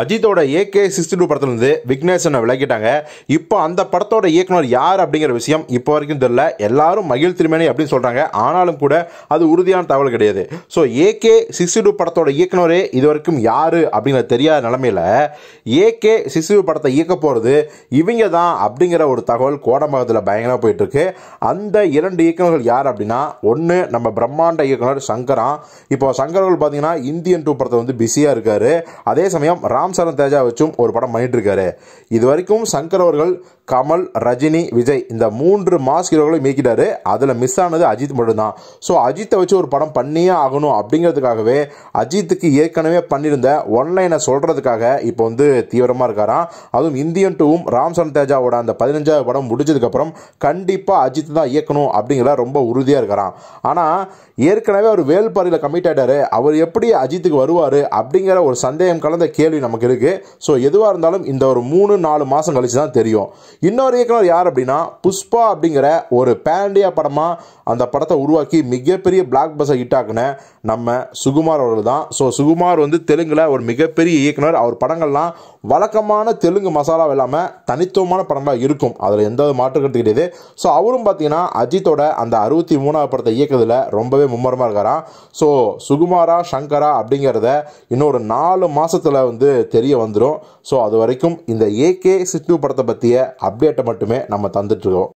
அஜித்தோட AK sixty two இருந்து விக்னேஷனை விளக்கிட்டாங்க இப்போ அந்த படத்தோட இயக்குனர் யார் அப்படிங்கிற விஷயம் இப்போ வரைக்கும் தெரியல எல்லாரும் மகிழ் திருமேனி அப்படின்னு சொல்கிறாங்க ஆனாலும் கூட அது உறுதியான தகவல் கிடையாது ஸோ ஏகே சிக்ஸ்டி டூ படத்தோட இயக்குனரே இது வரைக்கும் யார் அப்படிங்கிற தெரியாத நிலமையில ஏகே சிக்ஸ்டி டூ படத்தை இயக்க போகிறது இவங்க தான் அப்படிங்கிற ஒரு தகவல் கோடம்பகத்தில் பயங்கரமாக போயிட்டுருக்கு அந்த இரண்டு இயக்குநர்கள் யார் அப்படின்னா ஒன்று நம்ம பிரம்மாண்ட இயக்குனர் சங்கரா இப்போ சங்கர்கள் பார்த்தீங்கன்னா இந்தியன் டூ படத்தை வந்து பிஸியாக இருக்கார் அதே சமயம் ராம் சரண் தேஜா வச்சும் ஒரு படம் பண்ணிட்டு இருக்காரு இது வரைக்கும் சங்கர் அவர்கள் கமல் ரஜினி விஜய் இந்த மூன்று மாஸ் ஹீரோக்களையும் மீக்கிட்டாரு அதில் மிஸ் ஆனது அஜித் மட்டும்தான் ஸோ அஜித்தை வச்சு ஒரு படம் பண்ணியே ஆகணும் அப்படிங்கிறதுக்காகவே அஜித்துக்கு ஏற்கனவே பண்ணியிருந்த ஒன்லைனை சொல்கிறதுக்காக இப்போ வந்து தீவிரமாக இருக்காராம் அதுவும் இந்தியன் டூவும் ராம் சரண் தேஜாவோட அந்த பதினஞ்சாவது படம் முடிஞ்சதுக்கப்புறம் கண்டிப்பாக அஜித் தான் இயக்கணும் அப்படிங்கிற ரொம்ப உறுதியாக இருக்கிறான் ஆனால் ஏற்கனவே அவர் வேல்பாரியில் கமிட் ஆகிட்டாரு அவர் எப்படி அஜித்துக்கு வருவார் அப்படிங்கிற ஒரு சந்தேகம் கலந்த கேள்வி நமக்கு இருக்குது ஸோ எதுவாக இருந்தாலும் இந்த ஒரு மூணு நாலு மாதம் கழிச்சு தான் தெரியும் இன்னொரு இயக்குனர் யார் அப்படின்னா புஷ்பா அப்படிங்கிற ஒரு பேண்டியா படமாக அந்த படத்தை உருவாக்கி மிகப்பெரிய பிளாக் பஸ்ஸை ஹிட் ஆக்குன நம்ம சுகுமார் அவர்கள் தான் ஸோ சுகுமார் வந்து தெலுங்கில் ஒரு மிகப்பெரிய இயக்குனர் அவர் படங்கள்லாம் வழக்கமான தெலுங்கு மசாலா இல்லாமல் தனித்துவமான படங்களாக இருக்கும் அதில் எந்த மாற்று கருத்து கிடையாது ஸோ அவரும் பார்த்தீங்கன்னா அஜித்தோட அந்த அறுபத்தி மூணாவது படத்தை இயக்கத்தில் ரொம்பவே மும்மரமாக இருக்காராம் ஸோ சுகுமாரா சங்கரா அப்படிங்கிறத இன்னொரு நாலு மாதத்தில் வந்து தெரிய வந்துடும் ஸோ அது வரைக்கும் இந்த ஏகே சித்து படத்தை பற்றிய அப்டேட்டை மட்டுமே நம்ம தந்துட்டுருக்கோம்